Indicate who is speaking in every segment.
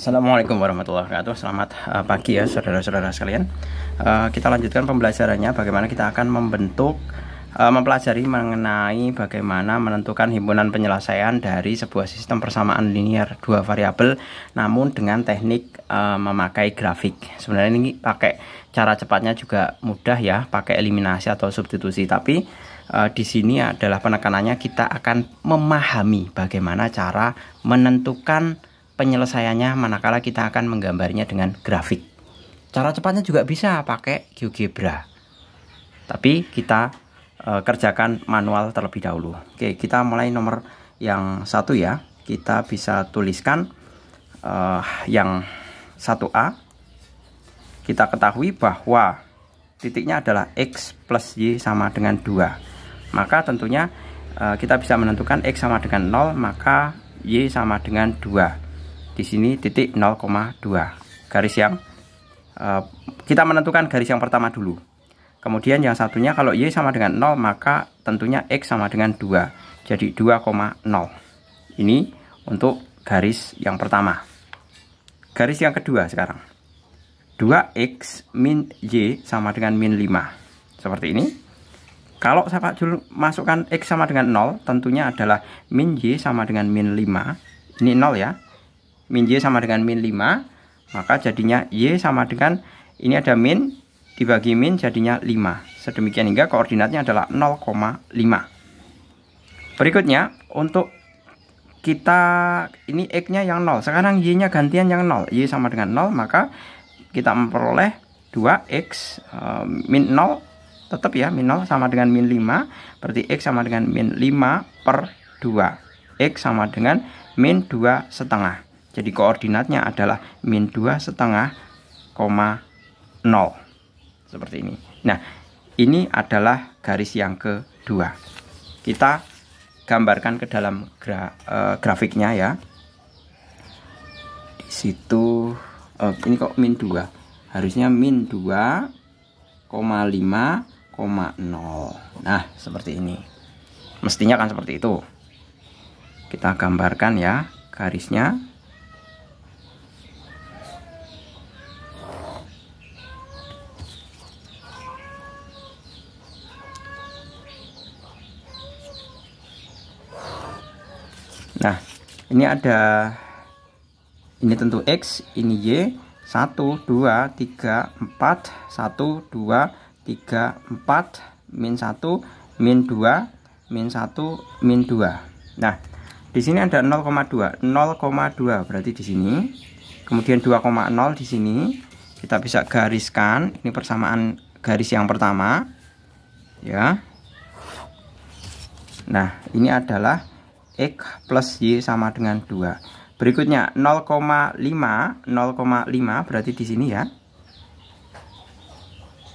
Speaker 1: Assalamualaikum warahmatullahi wabarakatuh Selamat eh, pagi ya saudara-saudara sekalian eh, Kita lanjutkan pembelajarannya Bagaimana kita akan membentuk eh, Mempelajari mengenai bagaimana menentukan himpunan penyelesaian Dari sebuah sistem persamaan linear dua variabel Namun dengan teknik memakai grafik Sebenarnya ini pakai cara cepatnya juga mudah ya Pakai eliminasi atau substitusi Tapi di sini adalah penekanannya kita akan memahami bagaimana cara menentukan penyelesaiannya manakala kita akan menggambarnya dengan grafik. Cara cepatnya juga bisa pakai GeoGebra. Tapi kita e, kerjakan manual terlebih dahulu. Oke, kita mulai nomor yang satu ya. Kita bisa tuliskan e, yang 1A. Kita ketahui bahwa titiknya adalah X plus Y sama dengan 2. Maka tentunya e, kita bisa menentukan X sama dengan 0, maka Y sama dengan 2 di sini titik 0,2 garis yang uh, kita menentukan garis yang pertama dulu kemudian yang satunya kalau Y sama dengan 0 maka tentunya X sama dengan 2 jadi 2,0 ini untuk garis yang pertama garis yang kedua sekarang 2X min Y sama dengan min 5 seperti ini kalau sahabat Jul masukkan X sama dengan 0 tentunya adalah min Y sama dengan min 5 ini 0 ya min Y sama dengan min 5 maka jadinya Y sama dengan ini ada min dibagi min jadinya 5 sedemikian hingga koordinatnya adalah 0,5 berikutnya untuk kita ini X nya yang 0 sekarang Y nya gantian yang 0 Y sama dengan 0 maka kita memperoleh 2X e, eh, min 0 tetap ya min 0 sama dengan min 5 berarti X sama dengan min 5 per 2 X sama dengan min 2 setengah jadi koordinatnya adalah min 2 setengah koma 0 seperti ini. Nah ini adalah garis yang kedua. Kita gambarkan ke dalam gra, e, grafiknya ya. Di situ e, ini kok min 2 harusnya min 2 0. Nah seperti ini. Mestinya kan seperti itu. Kita gambarkan ya garisnya nah ini ada ini tentu X ini Y 1 2 3 4 1 2 3 4 min 1 min 2 min 1 min 2 nah di sini ada 0,2 0,2 berarti di sini kemudian 2,0 di sini kita bisa gariskan ini persamaan garis yang pertama ya Nah ini adalah 0,2 X plus Y sama dengan 2 Berikutnya 0,5 0,5 berarti di sini ya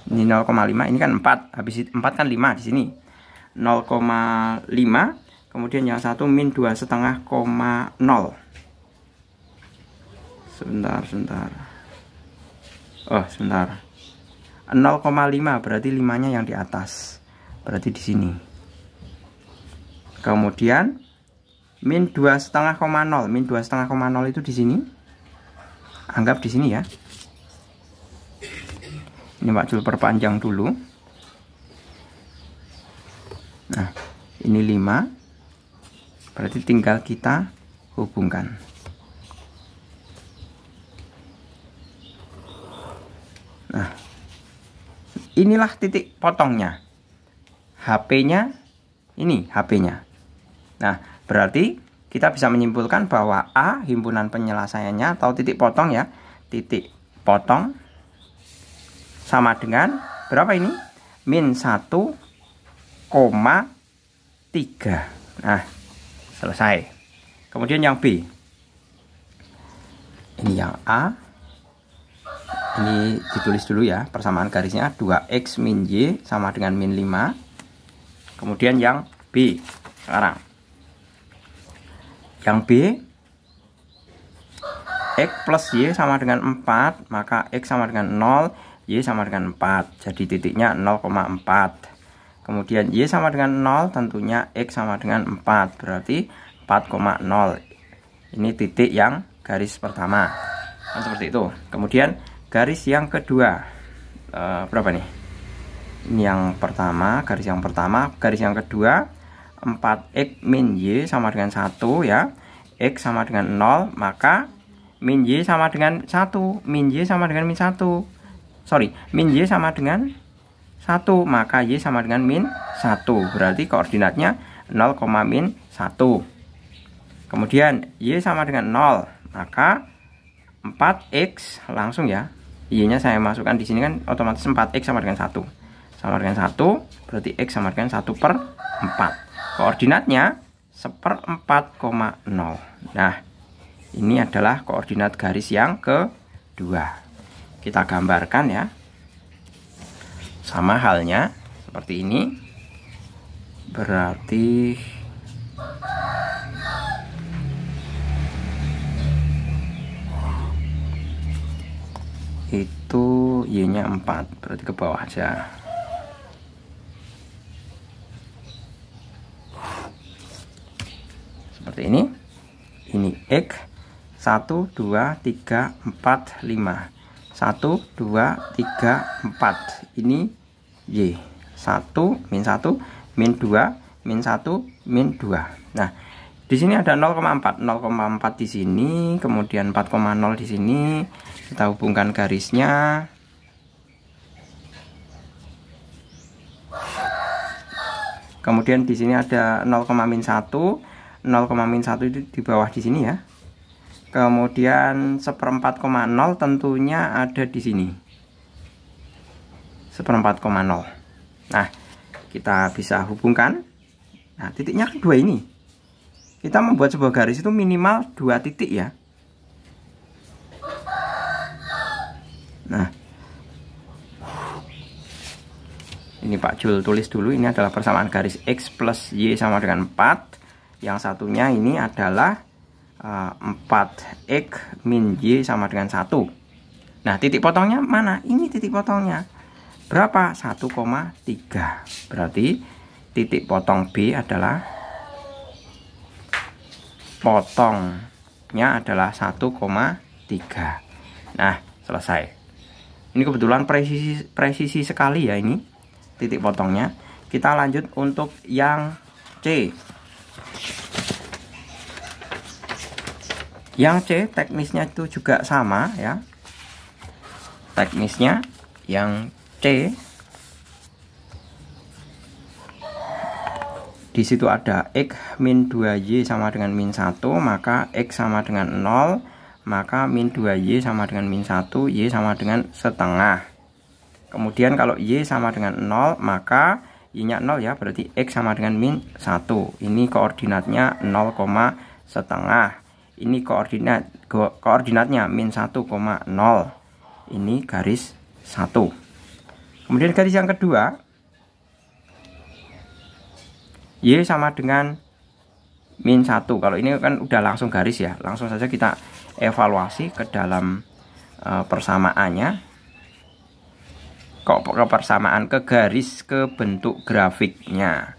Speaker 1: Ini 0,5 ini kan 4 Habis 4 kan 5 di sini 0,5 Kemudian yang satu min 2 setengah koma 0 Sebentar, sebentar Oh, sebentar 0,5 berarti 5 nya yang di atas berarti di sini kemudian min 2,5,0 min 2,5,0 itu di sini anggap di sini ya ini Pak Jul perpanjang dulu nah ini 5 berarti tinggal kita hubungkan nah inilah titik potongnya HP-nya ini HP-nya nah Berarti kita bisa menyimpulkan bahwa A himpunan penyelesaiannya atau titik potong ya, titik potong sama dengan berapa ini? Min 1, 3. Nah, selesai. Kemudian yang B. Ini yang A. Ini ditulis dulu ya, persamaan garisnya 2x min y sama dengan min 5. Kemudian yang B sekarang. Yang B X plus Y sama dengan 4 Maka X sama dengan 0 Y sama dengan 4 Jadi titiknya 0,4 Kemudian Y sama dengan 0 Tentunya X sama dengan 4 Berarti 4,0 Ini titik yang garis pertama nah, Seperti itu Kemudian garis yang kedua e, Berapa nih? Ini yang pertama Garis yang pertama Garis yang kedua 4x min y sama dengan 1 ya x sama dengan 0 maka min y sama dengan 1 min y sama dengan min 1 sorry min y sama dengan 1 maka y sama dengan min 1 berarti koordinatnya 0, min 1 kemudian y sama dengan 0 maka 4x langsung ya y nya saya masukkan di sini kan otomatis 4x sama dengan 1 sama dengan 1 berarti x sama dengan 1 per 4 Koordinatnya seperempat koma nol. Nah, ini adalah koordinat garis yang kedua. Kita gambarkan ya. Sama halnya seperti ini. Berarti itu y-nya 4 berarti ke bawah aja seperti ini ini X 1 2 3 4 5 1 2 3 4 ini Y 1 min 1 min 2 min 1 min 2 nah di sini ada 0,4 0,4 di sini kemudian 4,0 di sini kita hubungkan garisnya kemudian di sini ada 0,1 0,1 itu di bawah di sini ya kemudian seperempat koma tentunya ada di sini seperempat koma nah kita bisa hubungkan nah titiknya kan dua ini kita membuat sebuah garis itu minimal dua titik ya nah ini Pak Jul tulis dulu ini adalah persamaan garis X plus Y sama dengan 4 yang satunya ini adalah eh, empat 4 x min y sama dengan 1 nah titik potongnya mana ini titik potongnya berapa 1,3 berarti titik potong B adalah potongnya adalah 1,3 nah selesai ini kebetulan presisi presisi sekali ya ini titik potongnya kita lanjut untuk yang C yang C teknisnya itu juga sama ya. Teknisnya yang C di situ ada x min 2y sama dengan min 1 maka x sama dengan 0 maka min 2y sama dengan min 1 y sama dengan setengah kemudian kalau y sama dengan 0 maka i-nya 0 ya berarti x sama dengan min 1 ini koordinatnya 0, setengah ini koordinat ko, koordinatnya min 0. ini garis 1 kemudian garis yang kedua Y sama dengan min 1 kalau ini kan udah langsung garis ya langsung saja kita evaluasi ke dalam eh, persamaannya kok ke persamaan ke garis ke bentuk grafiknya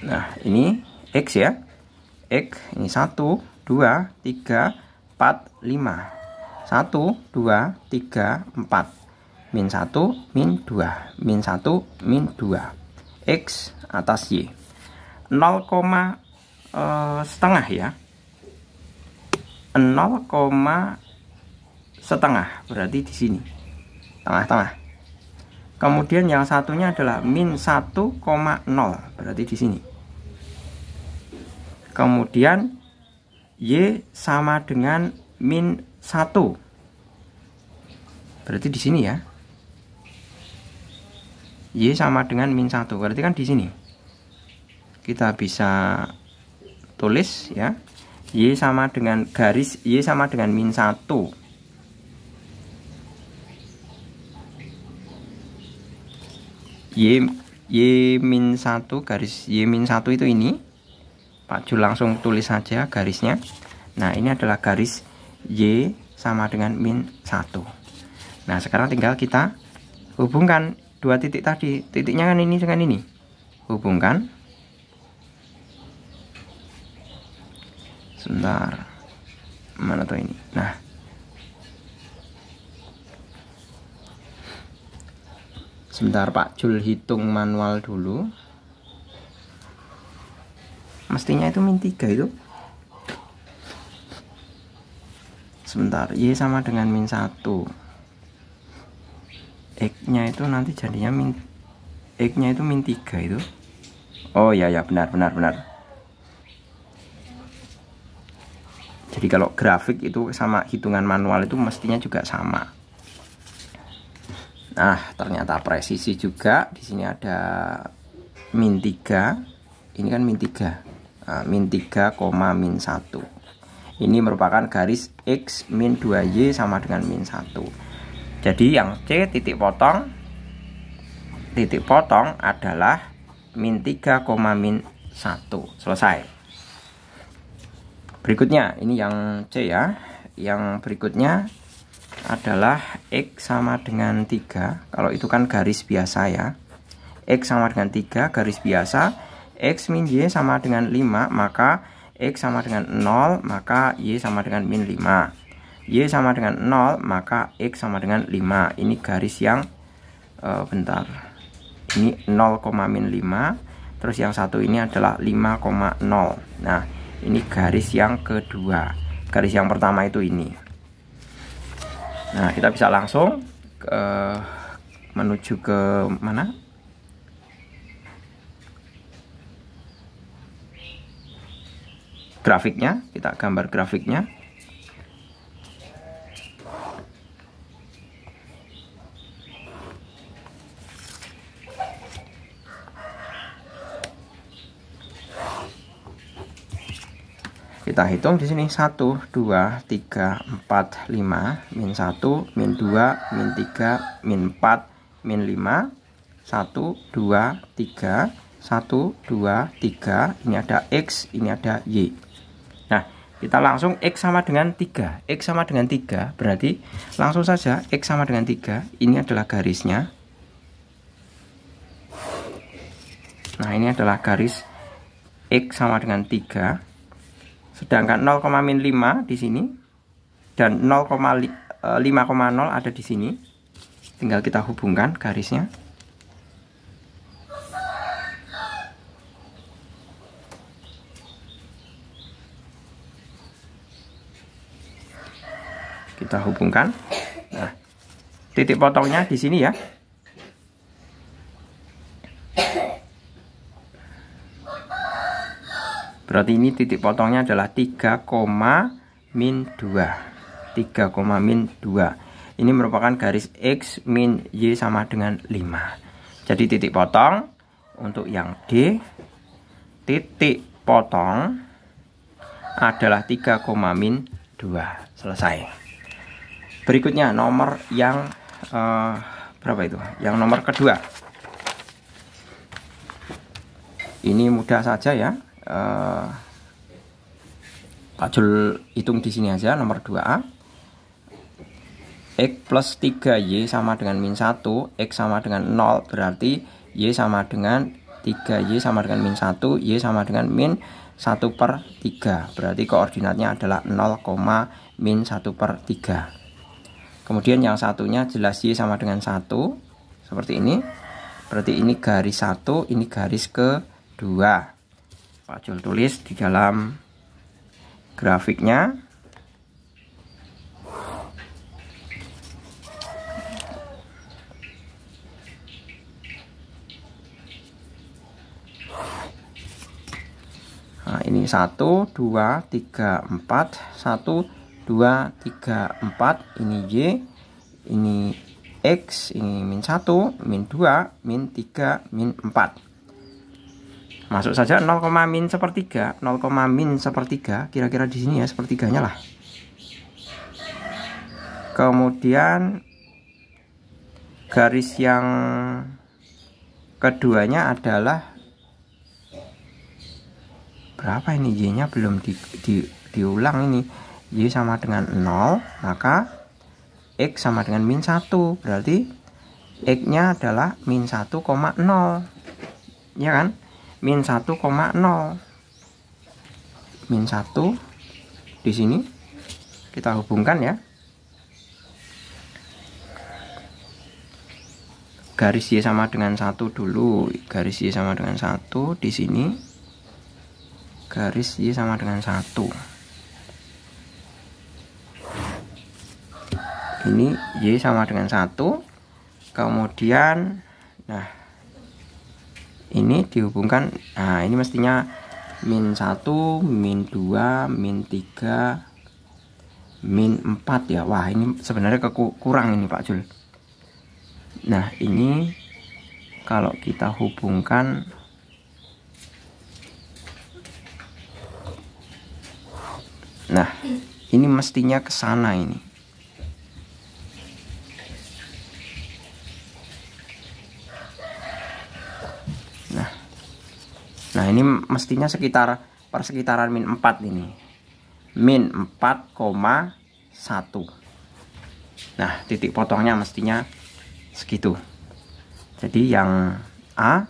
Speaker 1: Nah, ini X ya. X ini 1, 2, 3, 4, 5. 1, 2, 3, 4 min 1, min 2, min 1, min 2, X atas Y. 0, uh, eh, setengah ya. 0, setengah, berarti di sini. Tengah-tengah. Kemudian yang satunya adalah min 1,0, berarti di sini. Kemudian Y sama dengan min 1. Berarti di sini ya. Y sama dengan min 1 berarti kan di sini kita bisa tulis ya Y sama dengan garis Y sama dengan min 1 Y Y min 1 garis Y min 1 itu ini Pak Jul langsung tulis saja garisnya Nah ini adalah garis Y sama dengan min 1 Nah sekarang tinggal kita hubungkan dua titik tadi titiknya kan ini dengan ini hubungkan sebentar mana tuh ini nah sebentar Pak Jul hitung manual dulu mestinya itu min 3 itu sebentar Y sama dengan min 1 x-nya itu nanti jadinya min x-nya itu min 3 itu oh ya ya benar benar benar jadi kalau grafik itu sama hitungan manual itu mestinya juga sama nah ternyata presisi juga di sini ada min 3 ini kan min 3 nah, min 3, min 1 ini merupakan garis X min 2Y sama dengan min 1 jadi yang C titik potong titik potong adalah min 3, min 1. Selesai. Berikutnya, ini yang C ya. Yang berikutnya adalah X sama dengan 3. Kalau itu kan garis biasa ya. X sama dengan 3 garis biasa. X min Y sama dengan 5, maka X sama dengan 0, maka Y sama dengan min 5. Y sama dengan 0 maka X sama dengan 5 ini garis yang uh, bentar ini 0, min 5 terus yang satu ini adalah 5,0 nah ini garis yang kedua garis yang pertama itu ini nah kita bisa langsung ke, menuju ke mana grafiknya kita gambar grafiknya Kita hitung di sini 1, 2, 3, 4, 5, min 1, min 2, min 3, min 4, min 5, 1, 2, 3, 1, 2, 3, ini ada X, ini ada Y. Nah, kita langsung X sama dengan 3. X sama dengan 3, berarti langsung saja X sama dengan 3, ini adalah garisnya. Nah, ini adalah garis X sama dengan 3. Sedangkan 0,5 di sini dan 0,5,0 ada di sini. Tinggal kita hubungkan garisnya. Kita hubungkan. Nah, titik potongnya di sini ya. Berarti ini titik potongnya adalah 3, min 2. 3, min 2. Ini merupakan garis X min Y sama dengan 5. Jadi titik potong untuk yang D titik potong adalah 3, min 2. Selesai. Berikutnya nomor yang uh, berapa itu? Yang nomor kedua. Ini mudah saja ya eh, Pak Jul hitung di sini aja nomor 2A X plus 3Y sama dengan min 1 X sama dengan 0 berarti Y sama dengan 3Y sama dengan min 1 Y sama dengan min 1 per 3 berarti koordinatnya adalah 0, min 1 per 3 kemudian yang satunya jelas Y sama dengan 1 seperti ini berarti ini garis 1 ini garis ke 2 Pacul tulis di dalam grafiknya Nah, ini 1 2 3 4 1 2 3 4 ini Y ini X ini min 1 min 2 min 3 min 4 masuk saja 0, min sepertiga 0, min sepertiga kira-kira di sini ya sepertiganya lah kemudian garis yang keduanya adalah berapa ini y nya belum di, di, diulang ini y sama dengan 0 maka x sama dengan min 1 berarti x nya adalah min 1,0 ya kan min 1,0 min 1 di sini kita hubungkan ya garis Y sama dengan satu dulu garis Y sama dengan satu di sini garis Y sama dengan satu ini Y sama dengan satu kemudian nah ini dihubungkan nah ini mestinya min 1 min 2 min 3 min 4 ya Wah ini sebenarnya kurang ini Pak Jul nah ini kalau kita hubungkan nah ini mestinya ke sana ini Nah ini mestinya sekitar persekitaran min 4 ini min 4,1 nah titik potongnya mestinya segitu jadi yang A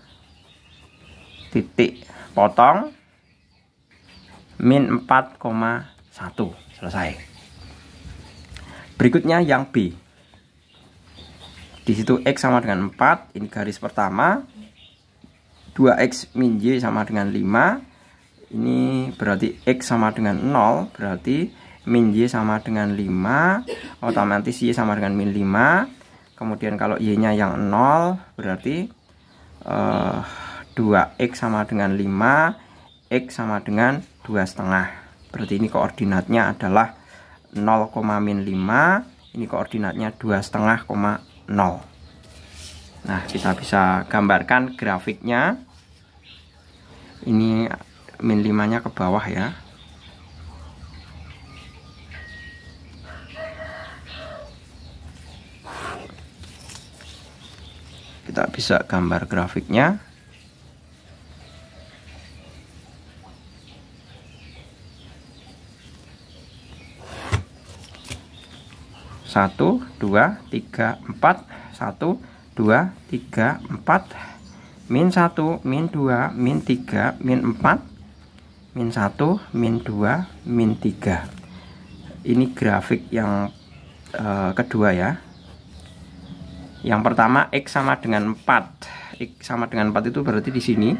Speaker 1: titik potong min 4,1 selesai berikutnya yang B di situ X sama dengan 4 ini garis pertama 2x min y sama dengan 5 ini berarti x sama dengan 0 berarti min y sama dengan 5 otomatis y sama dengan min 5 kemudian kalau y nya yang 0 berarti uh, eh, 2x sama dengan 5 x sama dengan 2 setengah berarti ini koordinatnya adalah 0, min 5 ini koordinatnya 2 setengah 0 Nah, kita bisa gambarkan grafiknya. Ini min 5-nya ke bawah ya. Kita bisa gambar grafiknya. satu dua tiga empat satu 2, 3, 4 Min 1, min 2, min 3, min 4 Min 1, min 2, min 3 Ini grafik yang uh, kedua ya Yang pertama X sama dengan 4 X sama dengan 4 itu berarti di sini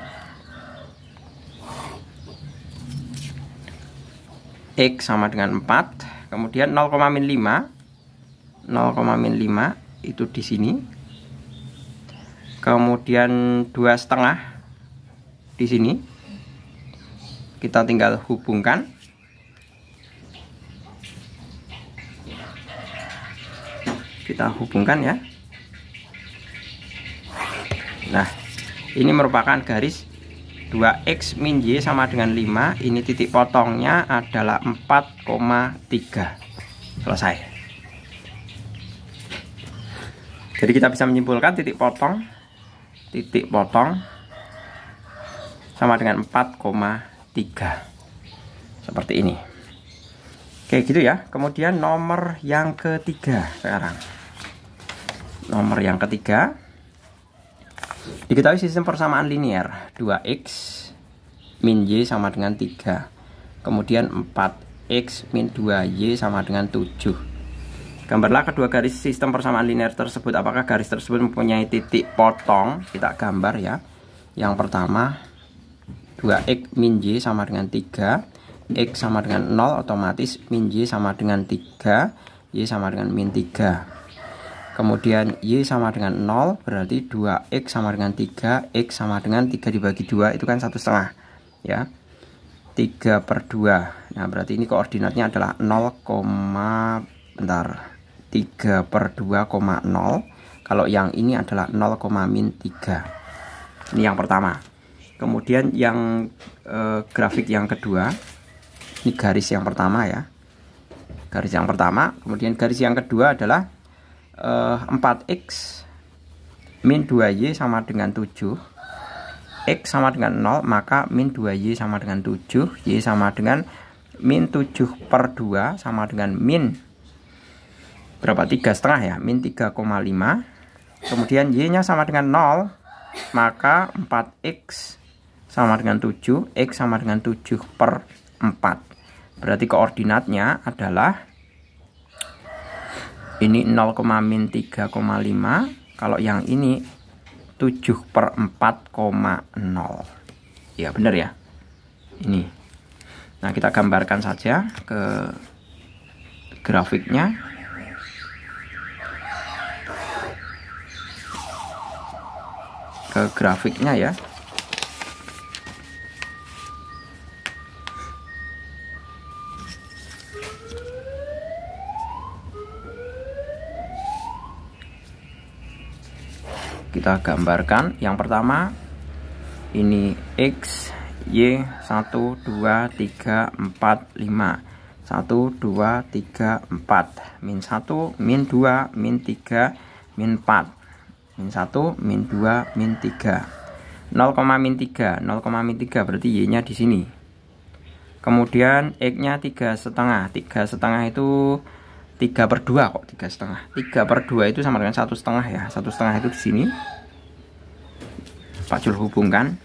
Speaker 1: X sama dengan 4 kemudian 0,5 0,5 itu di sini kemudian dua setengah di sini kita tinggal hubungkan kita hubungkan ya nah ini merupakan garis 2x min y sama dengan 5 ini titik potongnya adalah 4,3 selesai jadi kita bisa menyimpulkan titik potong titik potong sama dengan 4,3 seperti ini Oke gitu ya kemudian nomor yang ketiga sekarang nomor yang ketiga diketahui sistem persamaan linear 2x min y sama dengan 3 kemudian 4x min 2y sama dengan 7 Gambarlah kedua garis sistem persamaan linear tersebut. Apakah garis tersebut mempunyai titik potong? Kita gambar ya. Yang pertama 2x min j sama dengan 3, x sama dengan 0 otomatis min j sama dengan 3, y sama dengan min 3. Kemudian y sama dengan 0 berarti 2x sama dengan 3, x sama dengan 3 dibagi 2 itu kan satu setengah ya. 3 per 2 Nah berarti ini koordinatnya adalah 0, bentar 0,5 3 per 2,0 kalau yang ini adalah 0, min 3 ini yang pertama kemudian yang e, grafik yang kedua ini garis yang pertama ya garis yang pertama kemudian garis yang kedua adalah e, eh, 4x min 2y sama dengan 7 X sama dengan 0 maka min 2Y sama dengan 7 Y sama dengan min 7 per 2 sama dengan min berapa tiga setengah ya min 3,5 kemudian y nya sama dengan 0 maka 4x sama dengan 7 x sama dengan 7 per 4 berarti koordinatnya adalah ini 0, min 3,5 kalau yang ini 7 per 4,0 ya benar ya ini nah kita gambarkan saja ke grafiknya ke grafiknya ya kita gambarkan yang pertama ini X Y 1 2 3 4 5 1 2 3 4 min 1 min 2 min 3 min 4 min 1 min 2 min 3 0, min 3 0, min 3 berarti y nya di sini kemudian x nya 3 setengah 3 setengah itu 3 per 2 kok 3 setengah 3 per 2 itu sama dengan 1 setengah ya 1 setengah itu di sini Pak Jul hubungkan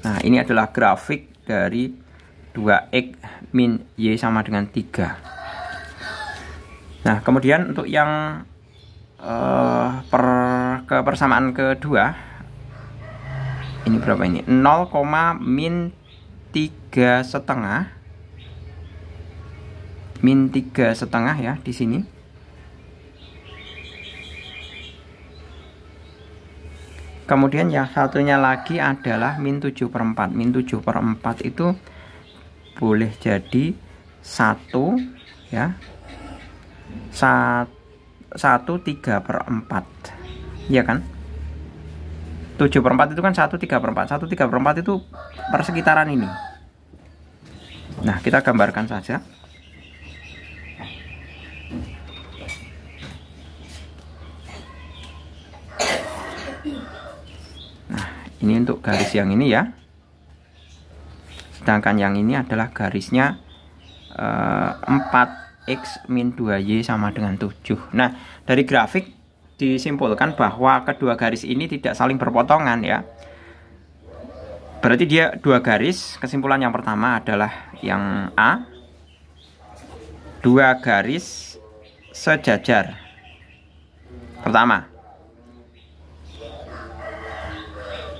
Speaker 1: nah ini adalah grafik dari 2x min y sama dengan 3 Nah, kemudian untuk yang uh, per kepersamaan kedua ini berapa ini? 0, min 3 setengah min 3 setengah ya di sini kemudian yang satunya lagi adalah min 7 per 4 min 7 per 4 itu boleh jadi 1 ya 1 3 per 4 Iya kan 7 per 4 itu kan 1 3 per 4 1 3 per 4 itu persekitaran ini Nah kita gambarkan saja Nah ini untuk garis yang ini ya Sedangkan yang ini adalah garisnya eh, 4 X min 2Y sama dengan 7 Nah dari grafik disimpulkan bahwa kedua garis ini tidak saling berpotongan ya Berarti dia dua garis kesimpulan yang pertama adalah yang A Dua garis sejajar Pertama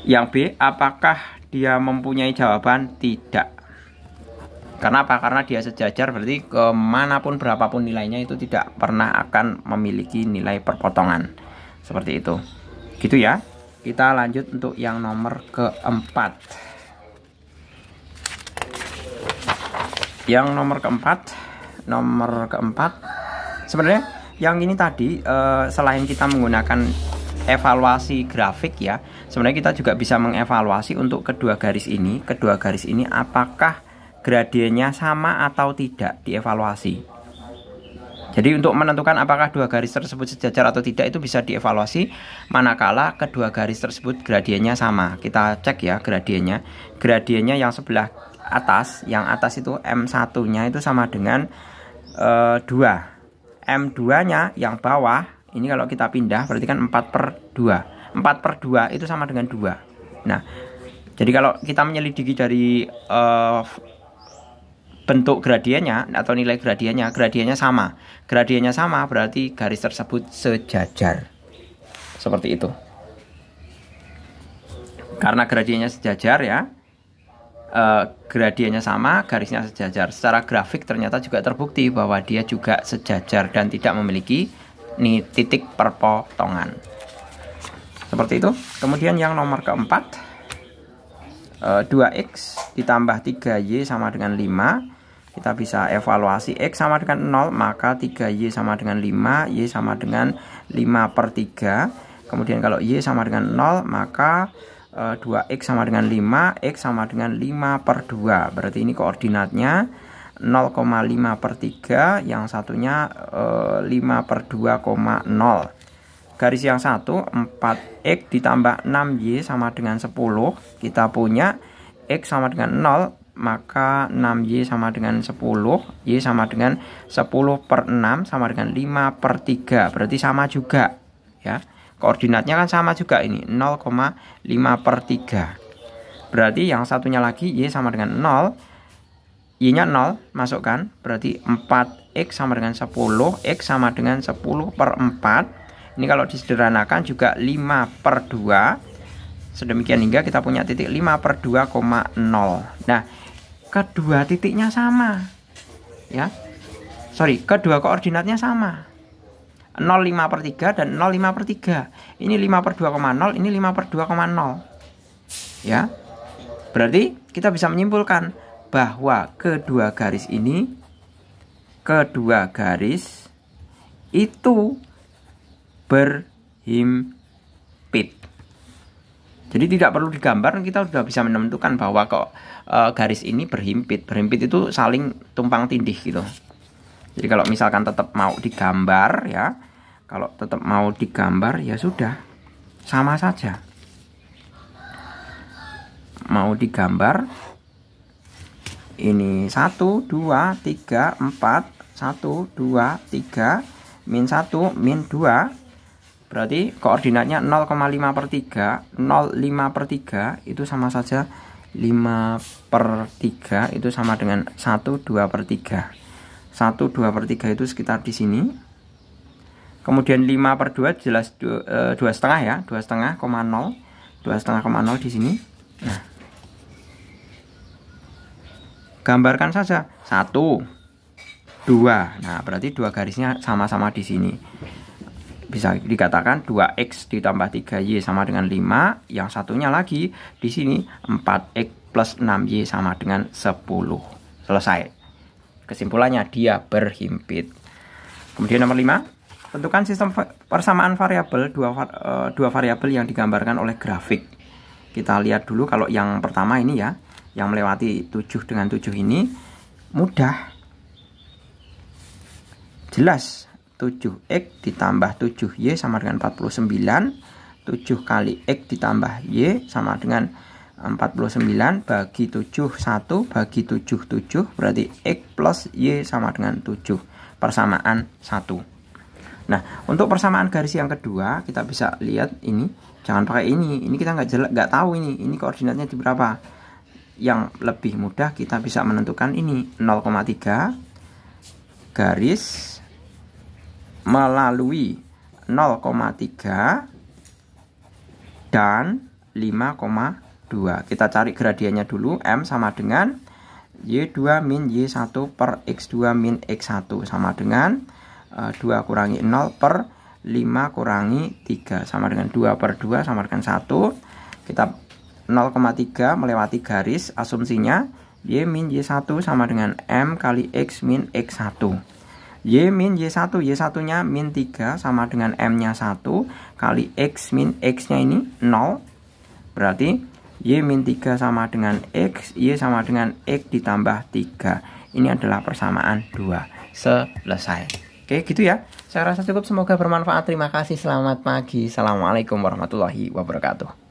Speaker 1: Yang B apakah dia mempunyai jawaban tidak karena apa? Karena dia sejajar berarti kemanapun berapapun nilainya itu tidak pernah akan memiliki nilai perpotongan. Seperti itu. Gitu ya. Kita lanjut untuk yang nomor keempat. Yang nomor keempat, nomor keempat, sebenarnya yang ini tadi eh, selain kita menggunakan evaluasi grafik ya, sebenarnya kita juga bisa mengevaluasi untuk kedua garis ini, kedua garis ini apakah gradiennya sama atau tidak dievaluasi. Jadi untuk menentukan apakah dua garis tersebut sejajar atau tidak itu bisa dievaluasi manakala kedua garis tersebut gradiennya sama. Kita cek ya gradiennya. Gradiennya yang sebelah atas, yang atas itu M1-nya itu sama dengan e, eh, 2. M2-nya yang bawah, ini kalau kita pindah berarti kan 4 per 2. 4 per 2 itu sama dengan 2. Nah, jadi kalau kita menyelidiki dari e, bentuk gradiennya atau nilai gradiennya, gradiennya sama. Gradiennya sama berarti garis tersebut sejajar. Seperti itu. Karena gradiennya sejajar ya, eh, gradiennya sama, garisnya sejajar. Secara grafik ternyata juga terbukti bahwa dia juga sejajar dan tidak memiliki nih titik perpotongan. Seperti itu. Kemudian yang nomor keempat, eh, 2x ditambah 3y sama dengan 5 kita bisa evaluasi X sama dengan 0 maka 3Y sama dengan 5 Y sama dengan 5 per 3 kemudian kalau Y sama dengan 0 maka 2X sama dengan 5 X sama dengan 5 per 2 berarti ini koordinatnya 0,5 per 3 yang satunya 5 eh, per 2,0 garis yang satu 4X ditambah 6Y sama dengan 10 kita punya X sama dengan 0 maka 6Y sama dengan 10 Y sama dengan 10 per 6 sama dengan 5 per 3 berarti sama juga ya koordinatnya kan sama juga ini 0,5 per 3 berarti yang satunya lagi Y sama dengan 0 Y nya 0 masukkan berarti 4X sama dengan 10 X sama dengan 10 per 4 ini kalau disederhanakan juga 5 per 2 sedemikian hingga kita punya titik 5 per 2,0 nah kedua titiknya sama ya sorry kedua koordinatnya sama 0,5 per 3 dan 0,5 per 3 ini 5 per 2,0 ini 5 per 2,0 ya berarti kita bisa menyimpulkan bahwa kedua garis ini kedua garis itu berhimpun jadi tidak perlu digambar kita sudah bisa menentukan bahwa kok e, garis ini berhimpit. Berhimpit itu saling tumpang tindih gitu. Jadi kalau misalkan tetap mau digambar ya, kalau tetap mau digambar ya sudah sama saja. Mau digambar ini 1 2 3 4 1 2 3 min 1 min 2 Berarti koordinatnya 0,5 per 3 0,5 per 3 itu sama saja 5 per 3 itu sama dengan 1, 2 per 3 1, 2 per 3 itu sekitar di sini Kemudian 5 per 2 jelas 2 e, setengah ya 2 setengah, 0 2 setengah, 0 di sini Nah Gambarkan saja 1 2 Nah berarti dua garisnya sama-sama di sini bisa dikatakan 2x ditambah 3y sama dengan 5 yang satunya lagi di sini 4x plus 6y sama dengan 10 selesai kesimpulannya dia berhimpit kemudian nomor 5 tentukan sistem persamaan variabel dua, eh, dua variabel yang digambarkan oleh grafik kita lihat dulu kalau yang pertama ini ya yang melewati 7 dengan 7 ini mudah jelas 7X ditambah 7Y sama dengan 49 7 kali X ditambah Y sama dengan 49 bagi 7 1 bagi 7 7 berarti X plus Y sama dengan 7 persamaan 1 nah untuk persamaan garis yang kedua kita bisa lihat ini jangan pakai ini ini kita nggak jelek nggak tahu ini ini koordinatnya di berapa yang lebih mudah kita bisa menentukan ini 0,3 garis melalui 0,3 dan 5,2 kita cari gradiennya dulu M sama dengan Y2 min Y1 per X2 min X1 sama dengan 2 eh, kurangi 0 per 5 kurangi 3 sama dengan 2 per 2 sama dengan 1 kita 0,3 melewati garis asumsinya Y min Y1 sama dengan M kali X min X1 Y min Y1, Y1-nya min 3 sama dengan M-nya 1 kali X min X-nya ini 0. Berarti Y min 3 sama dengan X, Y sama dengan X ditambah 3. Ini adalah persamaan 2. Selesai. Oke, gitu ya. Saya rasa cukup, semoga bermanfaat. Terima kasih, selamat pagi. Assalamualaikum warahmatullahi wabarakatuh.